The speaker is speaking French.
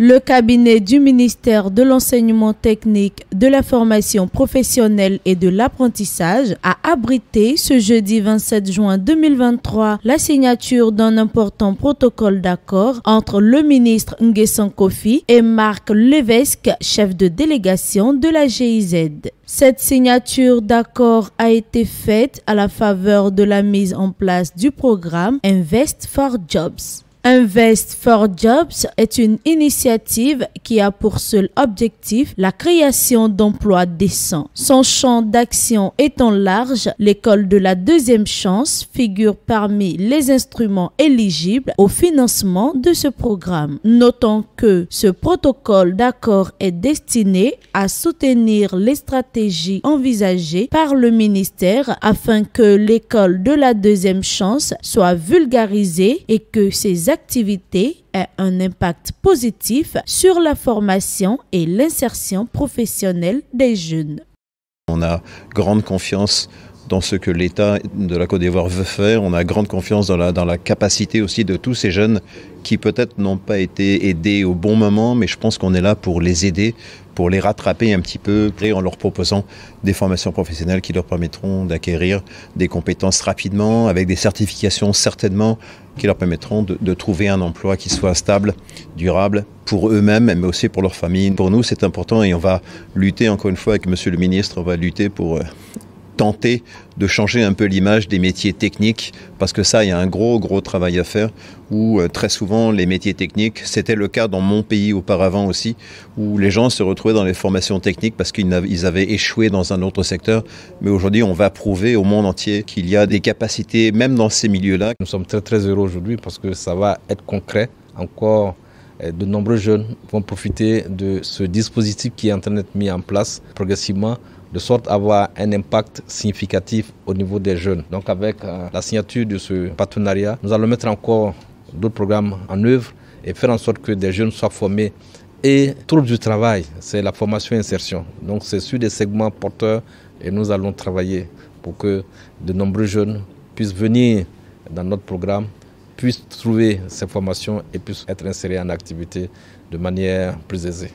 Le cabinet du ministère de l'enseignement technique, de la formation professionnelle et de l'apprentissage a abrité ce jeudi 27 juin 2023 la signature d'un important protocole d'accord entre le ministre Nguessan Kofi et Marc Levesque, chef de délégation de la GIZ. Cette signature d'accord a été faite à la faveur de la mise en place du programme Invest for Jobs. Invest for Jobs est une initiative qui a pour seul objectif la création d'emplois décents. Son champ d'action étant large, l'école de la deuxième chance figure parmi les instruments éligibles au financement de ce programme. Notons que ce protocole d'accord est destiné à soutenir les stratégies envisagées par le ministère afin que l'école de la deuxième chance soit vulgarisée et que ses activités activité un impact positif sur la formation et l'insertion professionnelle des jeunes. On a grande confiance dans ce que l'État de la Côte d'Ivoire veut faire. On a grande confiance dans la, dans la capacité aussi de tous ces jeunes qui peut-être n'ont pas été aidés au bon moment, mais je pense qu'on est là pour les aider, pour les rattraper un petit peu, et en leur proposant des formations professionnelles qui leur permettront d'acquérir des compétences rapidement, avec des certifications certainement qui leur permettront de, de trouver un emploi qui soit stable, durable pour eux-mêmes, mais aussi pour leur famille. Pour nous, c'est important et on va lutter, encore une fois, avec Monsieur le ministre, on va lutter pour euh, tenter de changer un peu l'image des métiers techniques, parce que ça, il y a un gros, gros travail à faire, où euh, très souvent les métiers techniques, c'était le cas dans mon pays auparavant aussi, où les gens se retrouvaient dans les formations techniques parce qu'ils avaient échoué dans un autre secteur. Mais aujourd'hui, on va prouver au monde entier qu'il y a des capacités, même dans ces milieux-là. Nous sommes très, très heureux aujourd'hui parce que ça va être concret encore euh, de nombreux jeunes vont profiter de ce dispositif qui est en train d'être mis en place progressivement de sorte à avoir un impact significatif au niveau des jeunes. Donc avec euh, la signature de ce partenariat, nous allons mettre encore d'autres programmes en œuvre et faire en sorte que des jeunes soient formés. Et trouble du travail, c'est la formation et insertion. Donc c'est sur des segments porteurs et nous allons travailler pour que de nombreux jeunes puissent venir dans notre programme, puissent trouver ces formations et puissent être insérés en activité de manière plus aisée.